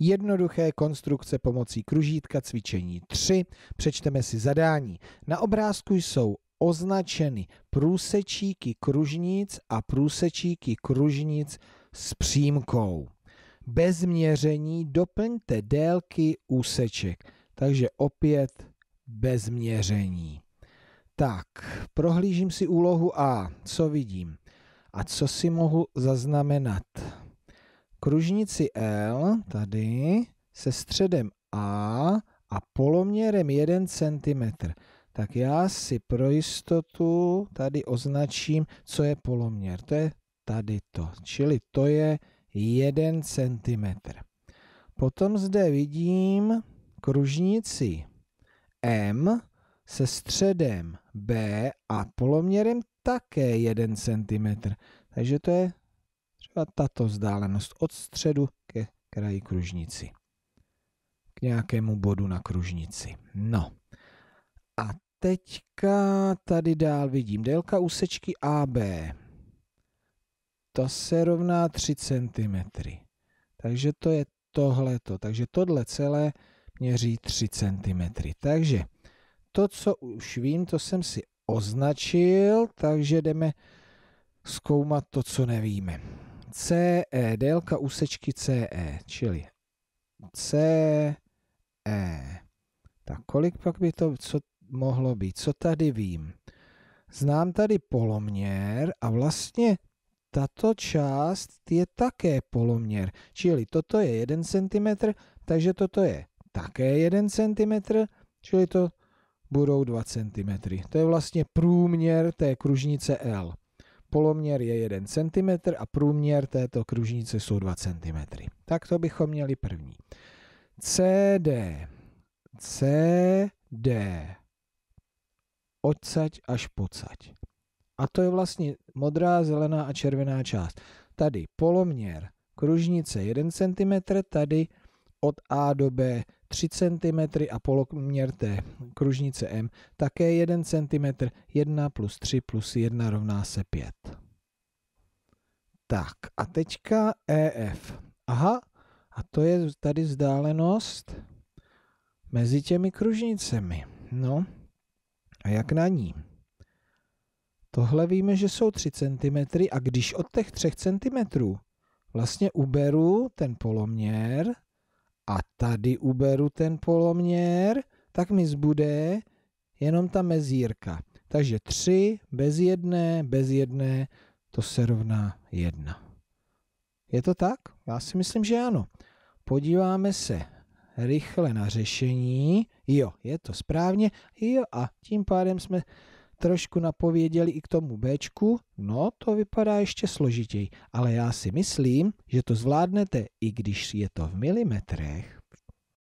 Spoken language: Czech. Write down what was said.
jednoduché konstrukce pomocí kružítka cvičení 3. Přečteme si zadání. Na obrázku jsou označeny průsečíky kružnic a průsečíky kružnic s přímkou. Bez měření doplňte délky úseček. Takže opět bez měření. Tak, prohlížím si úlohu A. Co vidím? A co si mohu zaznamenat? kružnici L tady se středem A a poloměrem 1 cm. Tak já si pro jistotu tady označím, co je poloměr. To je tady to, čili to je 1 cm. Potom zde vidím kružnici M se středem B a poloměrem také 1 cm. Takže to je Třeba tato vzdálenost od středu ke kraji kružnici. K nějakému bodu na kružnici. No. A teďka tady dál vidím délka úsečky AB. To se rovná 3 cm. Takže to je tohleto. Takže tohle celé měří 3 cm. Takže to, co už vím, to jsem si označil, takže jdeme zkoumat to, co nevíme. CE, délka úsečky CE, čili CE. Tak kolik pak by to co mohlo být? Co tady vím? Znám tady poloměr a vlastně tato část je také poloměr. Čili toto je 1 cm, takže toto je také 1 cm, čili to budou 2 cm. To je vlastně průměr té kružnice L poloměr je 1 cm a průměr této kružnice jsou 2 cm. Tak to bychom měli první. CD, CD, odsaď až pocať. A to je vlastně modrá, zelená a červená část. Tady poloměr kružnice 1 cm, tady od A do B 3 cm a poloměr té kružnice M také 1 cm, 1 plus 3 plus 1 rovná se 5. Tak a teďka EF. Aha, a to je tady vzdálenost mezi těmi kružnicemi. No, a jak na ní? Tohle víme, že jsou 3 cm a když od těch 3 cm vlastně uberu ten poloměr, a tady uberu ten poloměr, tak mi zbude jenom ta mezírka. Takže 3 bez jedné, bez jedné, to se rovná 1. Je to tak? Já si myslím, že ano. Podíváme se rychle na řešení. Jo, je to správně. Jo, a tím pádem jsme trošku napověděli i k tomu B, no to vypadá ještě složitěji, ale já si myslím, že to zvládnete, i když je to v milimetrech.